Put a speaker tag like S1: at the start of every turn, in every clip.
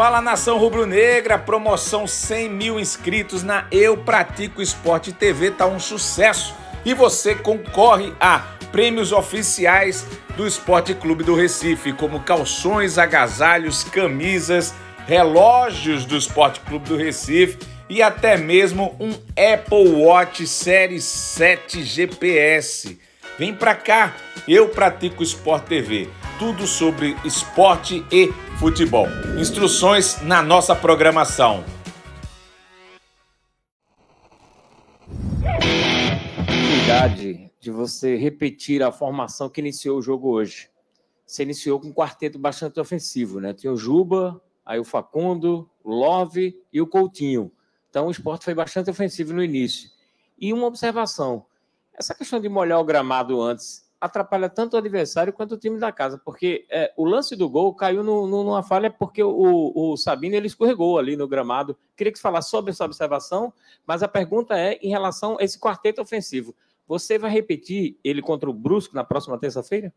S1: Fala nação rubro-negra, promoção 100 mil inscritos na Eu Pratico Esporte TV tá um sucesso e você concorre a prêmios oficiais do Esporte Clube do Recife, como calções, agasalhos, camisas, relógios do Esporte Clube do Recife e até mesmo um Apple Watch Série 7 GPS. Vem pra cá, eu pratico Esporte TV tudo sobre esporte e futebol. Instruções na nossa programação.
S2: Oportunidade de você repetir a formação que iniciou o jogo hoje. Você iniciou com um quarteto bastante ofensivo, né? Tinha o Juba, aí o Facundo, o Love e o Coutinho. Então o esporte foi bastante ofensivo no início. E uma observação: essa questão de molhar o gramado antes atrapalha tanto o adversário quanto o time da casa, porque é, o lance do gol caiu no, no, numa falha porque o, o, Sabino ele escorregou ali no gramado. Queria que você falasse sobre essa observação, mas a pergunta é em relação a esse quarteto ofensivo. Você vai repetir ele contra o Brusco na próxima terça-feira?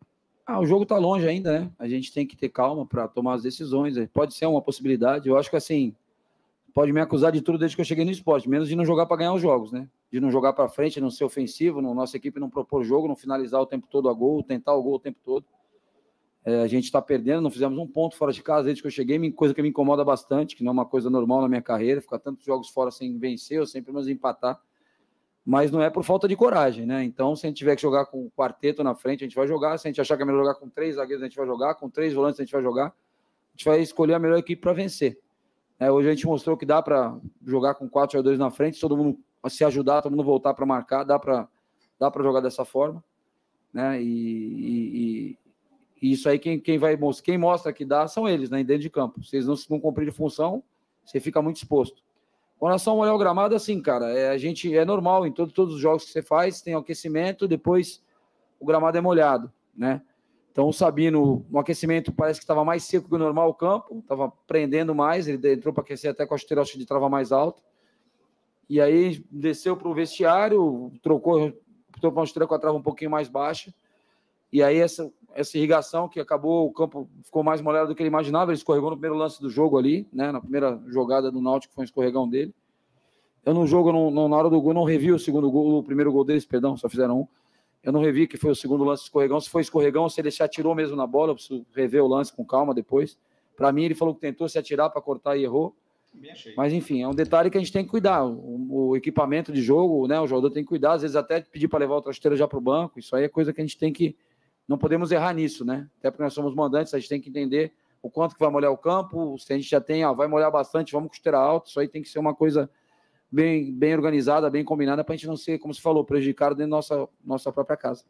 S2: Ah, o jogo está longe ainda, né? A gente tem que ter calma para tomar as decisões. Né? Pode ser uma possibilidade. Eu acho que assim, pode me acusar de tudo desde que eu cheguei no esporte, menos de não jogar para ganhar os jogos, né? de não jogar para frente, não ser ofensivo, não, nossa equipe não propor jogo, não finalizar o tempo todo a gol, tentar o gol o tempo todo. É, a gente está perdendo, não fizemos um ponto fora de casa desde que eu cheguei, coisa que me incomoda bastante, que não é uma coisa normal na minha carreira, ficar tantos jogos fora sem vencer ou sem pelo menos empatar. Mas não é por falta de coragem, né? Então, se a gente tiver que jogar com o quarteto na frente, a gente vai jogar. Se a gente achar que é melhor jogar com três zagueiros, a gente vai jogar. Com três volantes, a gente vai jogar. A gente vai escolher a melhor equipe para vencer. É, hoje a gente mostrou que dá para jogar com quatro jogadores na frente, todo mundo se ajudar, todo mundo voltar para marcar, dá para dá para jogar dessa forma, né? E, e, e, isso aí quem, quem vai quem mostra que dá são eles, né? Dentro de campo. Se eles não, não cumprirem função, você fica muito exposto. Com relação ao olhar o gramado, assim, cara, é, a gente é normal em todo, todos os jogos que você faz, tem aquecimento, depois o gramado é molhado, né? Então o Sabino, no aquecimento, parece que estava mais seco que o normal o campo, estava prendendo mais, ele entrou para aquecer até com a chuteira de trava mais alta. E aí desceu para o vestiário, trocou, trocou uma esteira com a trava um pouquinho mais baixa. E aí essa, essa irrigação que acabou, o campo ficou mais molhado do que ele imaginava, ele escorregou no primeiro lance do jogo ali, né? Na primeira jogada do Náutico foi um escorregão dele. Eu no jogo, não, não, na hora do gol, não revi o segundo gol, o primeiro gol deles, perdão, só fizeram um. Eu não revi que foi o segundo lance escorregão. Se foi escorregão, se ele se atirou mesmo na bola, eu preciso rever o lance com calma depois. Para mim, ele falou que tentou se atirar para cortar e errou. Mas enfim, é um detalhe que a gente tem que cuidar. O, o equipamento de jogo, né? O jogador tem que cuidar, às vezes até pedir para levar o trasteiro já para o banco. Isso aí é coisa que a gente tem que. Não podemos errar nisso, né? Até porque nós somos mandantes, a gente tem que entender o quanto que vai molhar o campo, se a gente já tem, ó, vai molhar bastante, vamos costeira alto, isso aí tem que ser uma coisa bem, bem organizada, bem combinada, para a gente não ser, como você falou, prejudicado dentro da nossa, nossa própria casa.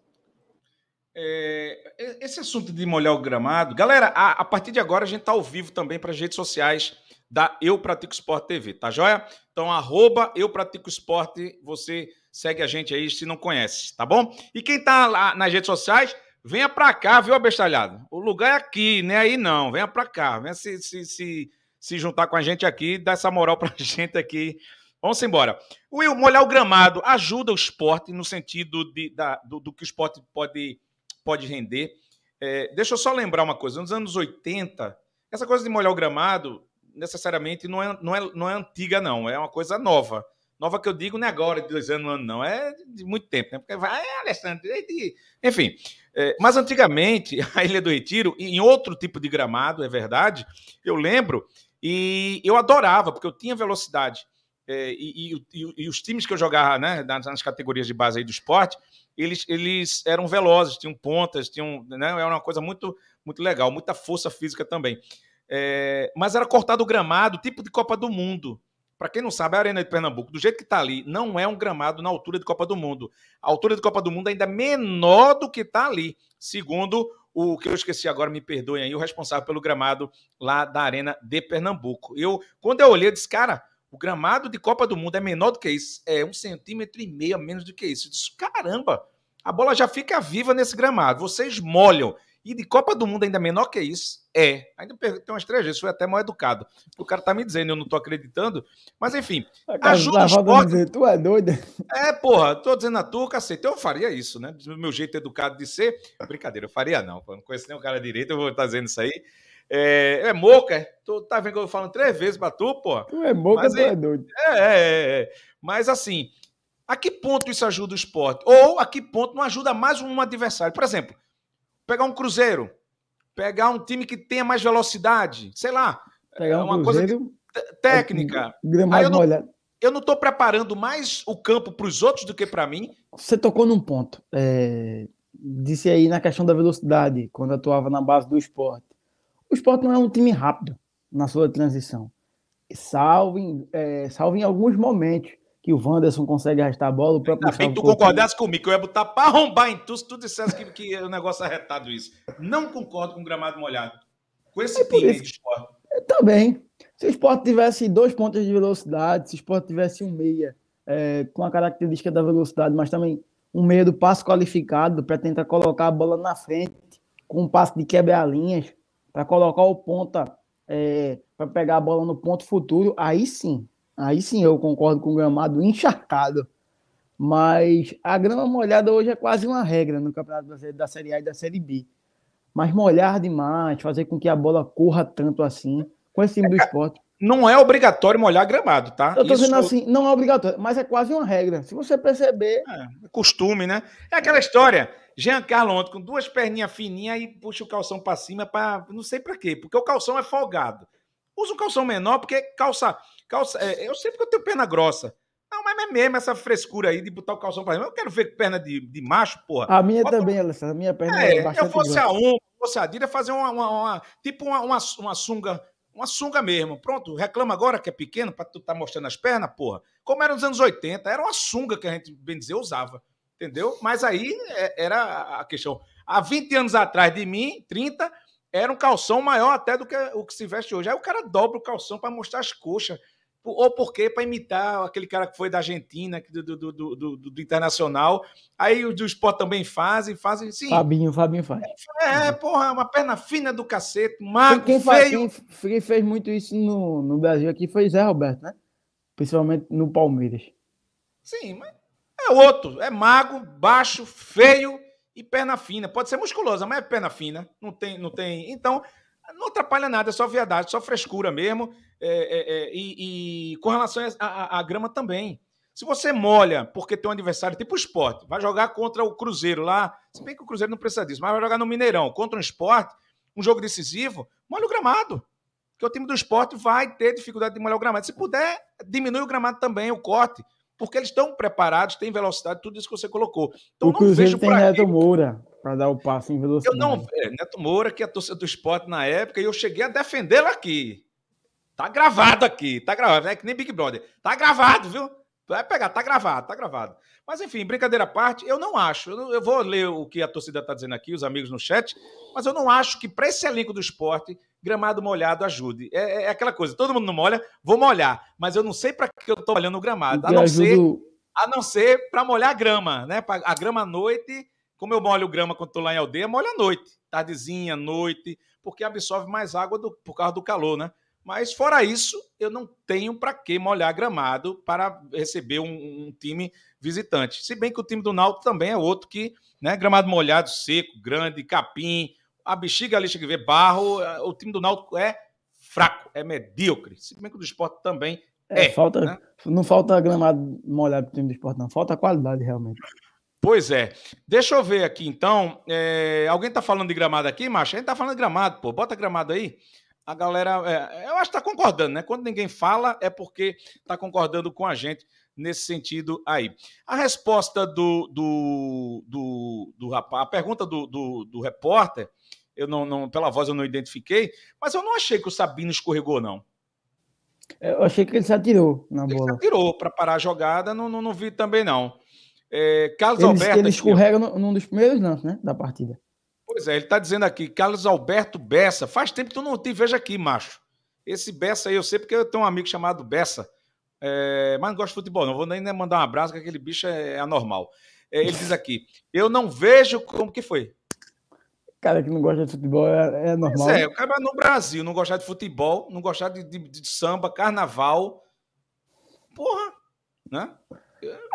S1: É, esse assunto de molhar o gramado, galera, a, a partir de agora a gente está ao vivo também para as redes sociais da Eu Pratico Esporte TV, tá joia? Então, arroba Eu Pratico Esporte, você segue a gente aí se não conhece, tá bom? E quem tá lá nas redes sociais, venha pra cá, viu, abestalhado? O lugar é aqui, né? Aí não, venha pra cá, venha se, se, se, se juntar com a gente aqui, dar essa moral pra gente aqui. Vamos embora. Will, molhar o gramado ajuda o esporte no sentido de, da, do, do que o esporte pode, pode render. É, deixa eu só lembrar uma coisa. Nos anos 80, essa coisa de molhar o gramado necessariamente não é, não, é, não é antiga, não. É uma coisa nova. Nova que eu digo não é agora, de dois anos, ano, não. É de muito tempo, né? Porque vai, ah, é, Alessandro, enfim. É, mas antigamente, a Ilha do Retiro, em outro tipo de gramado, é verdade, eu lembro, e eu adorava, porque eu tinha velocidade. É, e, e, e, os times que eu jogava né, nas, categorias de base aí do esporte, eles, eles eram velozes, tinham pontas, tinham, né, era uma coisa muito, muito legal, muita força física também. É, mas era cortado o gramado, tipo de Copa do Mundo. Para quem não sabe, a Arena de Pernambuco, do jeito que está ali, não é um gramado na altura de Copa do Mundo. A altura de Copa do Mundo é ainda menor do que está ali, segundo o que eu esqueci agora, me perdoem aí, o responsável pelo gramado lá da Arena de Pernambuco. Eu, quando eu olhei, eu disse, cara, o gramado de Copa do Mundo é menor do que isso, é um centímetro e meio a menos do que isso. Eu disse, caramba, a bola já fica viva nesse gramado, vocês molham. E de Copa do Mundo ainda menor que isso? É. Ainda perguntei umas três vezes, foi até mal educado. O cara tá me dizendo, eu não tô acreditando. Mas enfim, ajuda o esporte. Dizer, tu é doida? É, porra, tô dizendo a tu, cacete. Eu faria isso, né? Do meu jeito educado de ser. Brincadeira, eu faria não. Eu não conheço nem o cara direito, eu vou estar tá dizendo isso aí. É, é moca, é. tu tá vendo que eu falo três vezes pra tu, porra. Tu é moca, tu é, é doido. É, é, é, é. Mas assim, a que ponto isso ajuda o esporte? Ou a que ponto não ajuda mais um adversário? Por exemplo, pegar um Cruzeiro, pegar um time que tenha mais velocidade, sei lá. Pegar é um uma cruzeiro, coisa que, técnica. É, eu, não, eu não estou preparando mais o campo para os outros do que para mim.
S3: Você tocou num ponto. É, disse aí na questão da velocidade, quando atuava na base do esporte. O esporte não é um time rápido na sua transição. Salvo em, é, salvo em alguns momentos que o Wanderson consegue arrastar a bola. O próprio Ainda bem que tu concordasse
S1: comigo, que eu ia botar para arrombar em tu se tu dissesse que, que o negócio arretado é isso. Não concordo com o gramado molhado. Com esse é time de esporte.
S3: É, também. se o esporte tivesse dois pontos de velocidade, se o esporte tivesse um meia é, com a característica da velocidade, mas também um meia do passo qualificado para tentar colocar a bola na frente, com um passo de quebra-linhas, para colocar o ponta, é, para pegar a bola no ponto futuro, aí sim, Aí sim eu concordo com o gramado encharcado. Mas a grama molhada hoje é quase uma regra no Campeonato Brasileiro da Série A e da Série B. Mas molhar demais, fazer com que a bola corra tanto assim,
S1: com esse time do é, esporte. Não é obrigatório molhar gramado, tá? Eu tô dizendo assim,
S3: não é obrigatório, mas é quase uma regra. Se você perceber. É, é costume, né?
S1: É aquela história. Giancarlo ontem com duas perninhas fininhas e puxa o calção para cima para não sei para quê, porque o calção é folgado. Usa um calção menor porque calça Calça, é, eu sei porque eu tenho perna grossa. Não, mas é mesmo essa frescura aí de botar o calção pra mim Eu quero ver perna de, de macho, porra. A minha Bota... também,
S3: Alessandro. A minha perna é, é bastante Eu fosse grossa. a
S1: um, fosse a Adidas, fazer uma, uma, uma tipo uma, uma, uma sunga uma sunga mesmo. Pronto, reclama agora que é pequeno para tu tá mostrando as pernas, porra. Como era nos anos 80, era uma sunga que a gente, bem dizer, usava. Entendeu? Mas aí é, era a questão. Há 20 anos atrás de mim, 30, era um calção maior até do que o que se veste hoje. Aí o cara dobra o calção para mostrar as coxas ou porque para imitar aquele cara que foi da Argentina, do, do, do, do, do Internacional. Aí os do esporte também fazem, fazem sim. Fabinho, Fabinho faz. É, é porra, é uma perna fina do cacete, magro, quem, faz, feio. Quem, fez
S3: muito isso no, no Brasil aqui foi Zé Roberto, né? Principalmente no Palmeiras.
S1: Sim, mas é outro. É magro, baixo, feio e perna fina. Pode ser musculosa, mas é perna fina. Não tem, não tem. Então, não atrapalha nada, é só verdade, só frescura mesmo. É, é, é, e, e, com relação à grama também. Se você molha porque tem um adversário tipo esporte, vai jogar contra o Cruzeiro lá, se bem que o Cruzeiro não precisa disso, mas vai jogar no Mineirão contra um esporte, um jogo decisivo, molha o gramado. Porque o time do esporte vai ter dificuldade de molhar o gramado. Se puder, diminui o gramado também, o corte, porque eles estão preparados, têm velocidade, tudo isso que você colocou. Então, o Cruzeiro tem
S3: Neto Moura. Para dar o passo em velocidade. Eu não,
S1: é, Neto Moura, que é torcedor do esporte na época, e eu cheguei a defendê-lo aqui. Tá gravado aqui, tá gravado. É que nem Big Brother. Tá gravado, viu? Vai pegar, tá gravado, tá gravado. Mas enfim, brincadeira à parte, eu não acho. Eu, vou ler o que a torcida está dizendo aqui, os amigos no chat, mas eu não acho que para esse elenco do esporte, gramado molhado ajude. É, é, é, aquela coisa, todo mundo não molha, vou molhar. Mas eu não sei para que eu tô olhando o gramado. A não ser, a não ser para molhar a grama, né? A grama à noite como eu molho grama quando estou lá em aldeia, molho à noite, tardezinha, noite, porque absorve mais água do, por causa do calor, né? Mas fora isso, eu não tenho para que molhar gramado para receber um, um, time visitante. Se bem que o time do Náutico também é outro que, né, gramado molhado, seco, grande, capim, a bexiga lixa que vê, barro, o time do Náutico é fraco, é medíocre. Se bem que o do esporte também é. é falta, né?
S3: Não falta gramado molhado para o time do esporte, não. Falta qualidade, realmente.
S1: Pois é. Deixa eu ver aqui, então. É... Alguém tá falando de gramado aqui, Macho? A gente tá falando de gramado, pô. Bota gramado aí. A galera, é... eu acho que tá concordando, né? Quando ninguém fala, é porque tá concordando com a gente nesse sentido aí. A resposta do, do, do, do rapaz, a pergunta do, do, do repórter, eu não, não, pela voz eu não identifiquei, mas eu não achei que o Sabino escorregou, não.
S3: É, eu achei que ele
S1: se atirou na ele bola. Ele se atirou para parar a jogada, não, não, não vi também, não. É, Carlos ele, Alberto. Ele escorrega
S3: aqui, num dos primeiros lances né, da partida.
S1: Pois é, ele está dizendo aqui, Carlos Alberto Bessa. Faz tempo que tu não te vejo aqui, macho. Esse Bessa aí eu sei porque eu tenho um amigo chamado Bessa, é, mas não gosto de futebol, não vou nem mandar um abraço, que aquele bicho é, é anormal. É, ele diz aqui: eu não vejo como que foi.
S3: Cara que não gosta de futebol é, é normal. Pois é, né? o
S1: cara no Brasil não gostar de futebol, não gostar de, de, de samba, carnaval. Porra, né?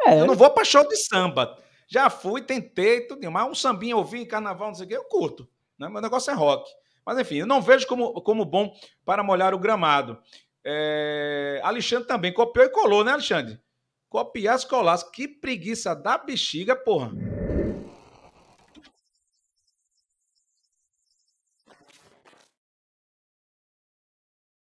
S1: É. Eu não vou pra show de samba. Já fui, tentei, tudo, mas um sambinho eu em carnaval, não sei o quê, eu curto. Né? Meu negócio é rock. Mas enfim, eu não vejo como, como bom para molhar o gramado. É... Alexandre também copiou e colou, né, Alexandre? Copiar as colas. Que preguiça da bexiga, porra.